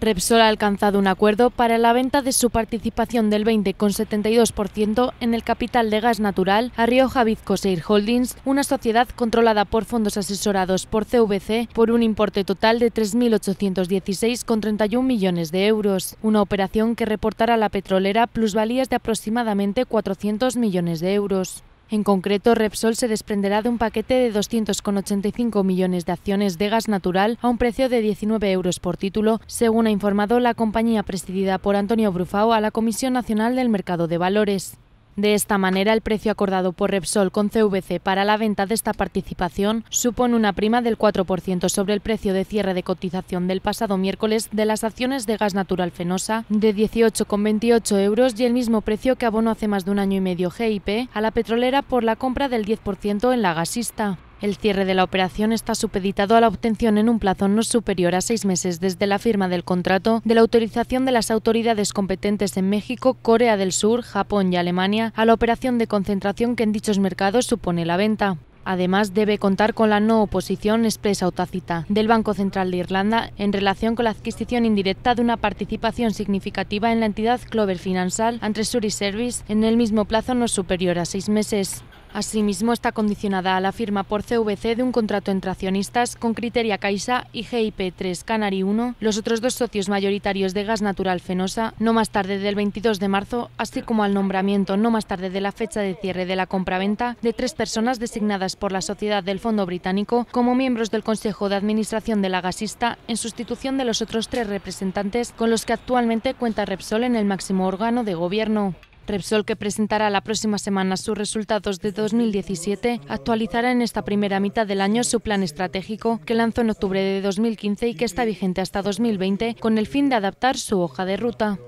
Repsol ha alcanzado un acuerdo para la venta de su participación del 20,72% en el capital de gas natural a Rioja Vizcoseir Holdings, una sociedad controlada por fondos asesorados por CVC, por un importe total de 3.816,31 millones de euros. Una operación que reportará a la petrolera plusvalías de aproximadamente 400 millones de euros. En concreto, Repsol se desprenderá de un paquete de 285 millones de acciones de gas natural a un precio de 19 euros por título, según ha informado la compañía presidida por Antonio Brufao a la Comisión Nacional del Mercado de Valores. De esta manera, el precio acordado por Repsol con CVC para la venta de esta participación supone una prima del 4% sobre el precio de cierre de cotización del pasado miércoles de las acciones de gas natural Fenosa de 18,28 euros y el mismo precio que abonó hace más de un año y medio GIP a la petrolera por la compra del 10% en la gasista. El cierre de la operación está supeditado a la obtención en un plazo no superior a seis meses desde la firma del contrato de la autorización de las autoridades competentes en México, Corea del Sur, Japón y Alemania a la operación de concentración que en dichos mercados supone la venta. Además, debe contar con la no oposición expresa o tácita del Banco Central de Irlanda en relación con la adquisición indirecta de una participación significativa en la entidad Clover Financial Sur Suri Service en el mismo plazo no superior a seis meses. Asimismo, está condicionada a la firma por CVC de un contrato entre accionistas con Criteria Caixa y GIP3 Canary 1, los otros dos socios mayoritarios de Gas Natural Fenosa, no más tarde del 22 de marzo, así como al nombramiento no más tarde de la fecha de cierre de la compraventa de tres personas designadas por la Sociedad del Fondo Británico como miembros del Consejo de Administración de la gasista en sustitución de los otros tres representantes con los que actualmente cuenta Repsol en el máximo órgano de gobierno. Repsol, que presentará la próxima semana sus resultados de 2017, actualizará en esta primera mitad del año su plan estratégico que lanzó en octubre de 2015 y que está vigente hasta 2020 con el fin de adaptar su hoja de ruta.